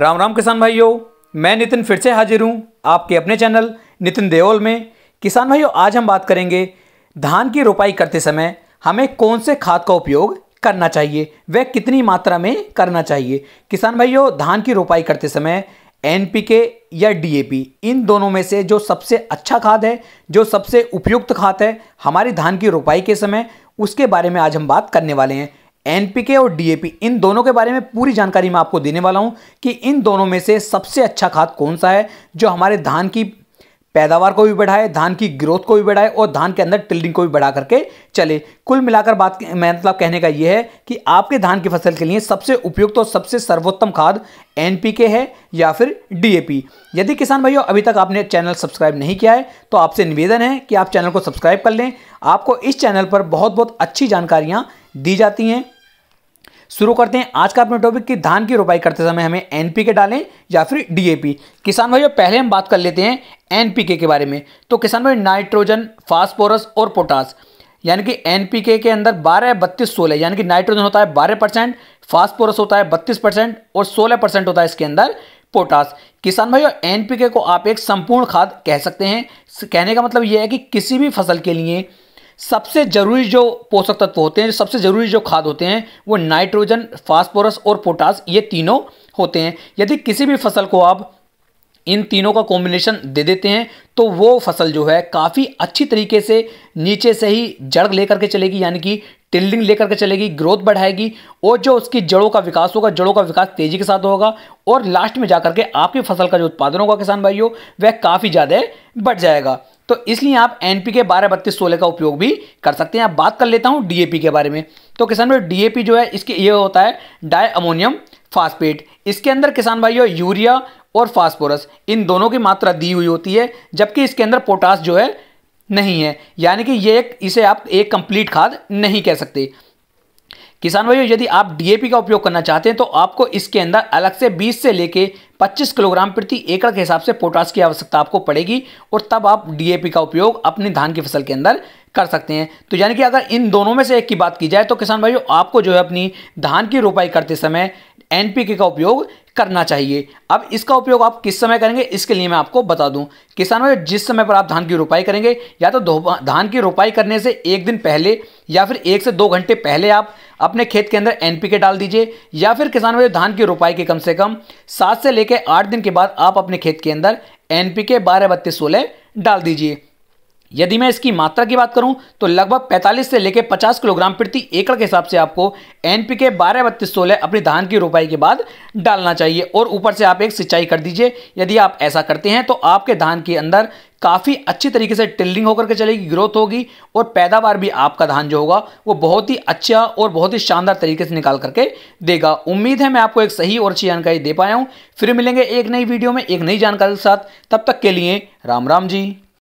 राम राम किसान भाइयों मैं नितिन फिर से हाजिर हूँ आपके अपने चैनल नितिन देओल में किसान भाइयों आज हम बात करेंगे धान की रोपाई करते समय हमें कौन से खाद का उपयोग करना चाहिए वह कितनी मात्रा में करना चाहिए किसान भाइयों धान की रोपाई करते समय एन या डी इन दोनों में से जो सबसे अच्छा खाद है जो सबसे उपयुक्त खाद है हमारी धान की रोपाई के समय उसके बारे में आज हम बात करने वाले हैं एनपीके और डीएपी इन दोनों के बारे में पूरी जानकारी मैं आपको देने वाला हूं कि इन दोनों में से सबसे अच्छा खाद कौन सा है जो हमारे धान की पैदावार को भी बढ़ाए धान की ग्रोथ को भी बढ़ाए और धान के अंदर टिल्डिंग को भी बढ़ा करके चले कुल मिलाकर बात मतलब कहने का यह है कि आपके धान की फसल के लिए सबसे उपयुक्त और सबसे सर्वोत्तम खाद एनपीके है या फिर डीएपी यदि किसान भाइयों अभी तक आपने चैनल सब्सक्राइब नहीं किया है तो आपसे निवेदन है कि आप चैनल को सब्सक्राइब कर लें आपको इस चैनल पर बहुत बहुत अच्छी जानकारियाँ दी जाती हैं शुरू करते हैं आज का अपने टॉपिक कि धान की रोपाई करते समय हमें एनपीके डालें या फिर डीएपी किसान भाइयों पहले हम बात कर लेते हैं एनपीके के बारे में तो किसान भाई नाइट्रोजन फास्फोरस और पोटास यानी कि एनपीके के अंदर बारह बत्तीस सोलह यानी कि नाइट्रोजन होता है बारह परसेंट फास्फोरस होता है बत्तीस परसेंट और सोलह परसेंट होता है इसके अंदर पोटास किसान भाई एनपीके को आप एक संपूर्ण खाद कह सकते हैं कहने का मतलब यह है कि किसी भी फसल के लिए सबसे ज़रूरी जो पोषक तत्व होते हैं सबसे ज़रूरी जो खाद होते हैं वो नाइट्रोजन फास्फोरस और पोटास ये तीनों होते हैं यदि किसी भी फसल को आप इन तीनों का कॉम्बिनेशन दे देते हैं तो वो फसल जो है काफ़ी अच्छी तरीके से नीचे से ही जड़ लेकर के चलेगी यानी कि टिल्डिंग लेकर के चलेगी ग्रोथ बढ़ाएगी और जो उसकी जड़ों का विकास होगा जड़ों का विकास तेज़ी के साथ होगा और लास्ट में जाकर के आपकी फसल का जो उत्पादन होगा किसान भाइयों वह काफ़ी ज़्यादा बढ़ जाएगा तो इसलिए आप एन पी के बारह बत्तीस सोलह का उपयोग भी कर सकते हैं अब बात कर लेता हूँ डी के बारे में तो किसान भाई डी जो है इसके ये होता है डाई अमोनियम फास्पेट इसके अंदर किसान भाइयों यूरिया और फास्फोरस इन दोनों की मात्रा दी हुई होती है जबकि इसके अंदर पोटास जो है नहीं है यानी कि ये एक इसे आप एक कंप्लीट खाद नहीं कह सकते किसान भाइयों यदि आप डीएपी का उपयोग करना चाहते हैं तो आपको इसके अंदर अलग से 20 से लेके 25 किलोग्राम प्रति एकड़ के हिसाब से पोटास की आवश्यकता आपको पड़ेगी और तब आप डीएपी का उपयोग अपनी धान की फसल के अंदर कर सकते हैं तो यानी कि अगर इन दोनों में से एक की बात की जाए तो किसान भाइयों आपको जो है अपनी धान की रोपाई करते समय एनपीके का उपयोग करना चाहिए अब इसका उपयोग आप किस समय करेंगे इसके लिए मैं आपको बता दूं किसानों जिस समय पर आप धान की रोपाई करेंगे या तो धान की रोपाई करने से एक दिन पहले या फिर एक से दो घंटे पहले आप अपने खेत के अंदर एनपीके डाल दीजिए या फिर किसानों में धान की रोपाई के कम से कम सात से लेकर आठ दिन के बाद आप अपने खेत के अंदर एनपीके बारह बत्तीस सोलह डाल दीजिए यदि मैं इसकी मात्रा की बात करूं तो लगभग 45 से लेकर 50 किलोग्राम प्रति एकड़ के हिसाब से आपको एनपीके बारह बत्तीस सोलह अपनी धान की रोपाई के बाद डालना चाहिए और ऊपर से आप एक सिंचाई कर दीजिए यदि आप ऐसा करते हैं तो आपके धान के अंदर काफ़ी अच्छी तरीके से टिल्डिंग होकर के चलेगी ग्रोथ होगी और पैदावार भी आपका धान जो होगा वो बहुत ही अच्छा और बहुत ही शानदार तरीके से निकाल करके देगा उम्मीद है मैं आपको एक सही और अच्छी जानकारी दे पाया हूँ फिर मिलेंगे एक नई वीडियो में एक नई जानकारी के साथ तब तक के लिए राम राम जी